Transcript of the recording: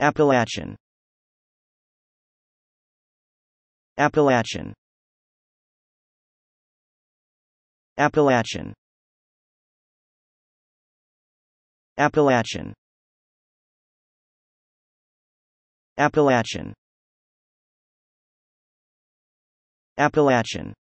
Appalachian Appalachian Appalachian Appalachian Appalachian Appalachian